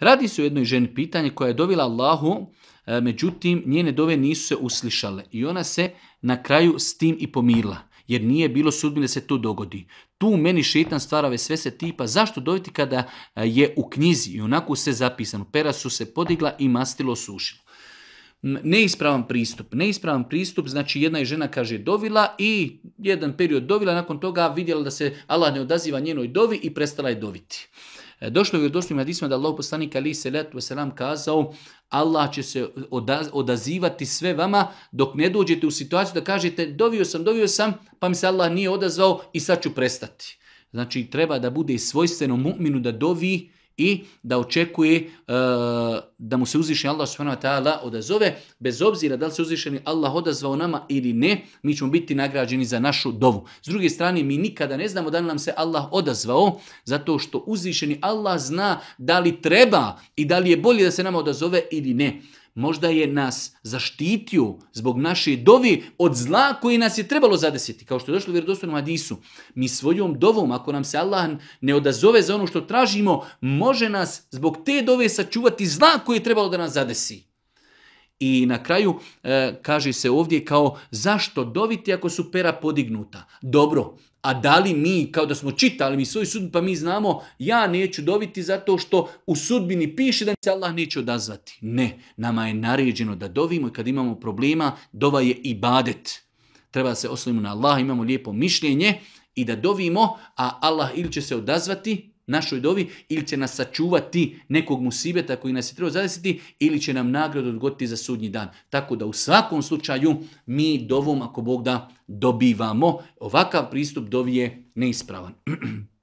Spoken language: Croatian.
Radi se o jednoj ženi pitanje koja je dovila Allahu, e, međutim njene dove nisu se uslišale i ona se na kraju s tim i pomirila. Jer nije bilo sudbine da se to dogodi. Tu meni šetan stvara sve se tipa. Zašto doviti kada e, je u knjizi i onako se zapisano. Pera su se podigla i mastilo sušilo neispravan pristup. Neispravan pristup, znači jedna je žena kaže dovila i jedan period dovila, nakon toga vidjela da se Allah ne odaziva njenoj dovi i prestala je doviti. E, došlo je u dostojnim hadisma da Allah poslanik ali se letu selam kazao Allah će se odazivati sve vama dok ne dođete u situaciju da kažete dovio sam, dovio sam, pa mi se Allah nije odazvao i sad ću prestati. Znači treba da bude svojstveno mu'minu da dovi i da očekuje e, da mu se uzvišeni Allah subhanahu wa ta'ala odazove, bez obzira da li se uzvišeni Allah odazvao nama ili ne, mi ćemo biti nagrađeni za našu dovu. S druge strane, mi nikada ne znamo da li nam se Allah odazvao, zato što uzvišeni Allah zna da li treba i da li je bolje da se nama odazove ili ne. Možda je nas zaštitio zbog naše dovi od zla koji nas je trebalo zadesiti. Kao što je došlo u vjerodostojnom Hadisu. Mi svojom dovom, ako nam se Allah ne odazove za ono što tražimo, može nas zbog te dove sačuvati zla koje je trebalo da nas zadesi. I na kraju e, kaže se ovdje kao zašto doviti ako su pera podignuta? Dobro, a da li mi, kao da smo čitali mi svoj sud, pa mi znamo ja neću doviti zato što u sudbini piše da se Allah neće odazvati. Ne, nama je naređeno da dovimo i kad imamo problema, dova je i badet. Treba se oslimu na Allah, imamo lijepo mišljenje i da dovimo, a Allah ili će se odazvati našoj dovi ili će nas sačuvati nekog musibeta koji nas je trebao zadesiti ili će nam nagradu odgoditi za sudnji dan. Tako da u svakom slučaju mi dovom, ako Bog da, dobivamo. Ovakav pristup dovi je neispravan.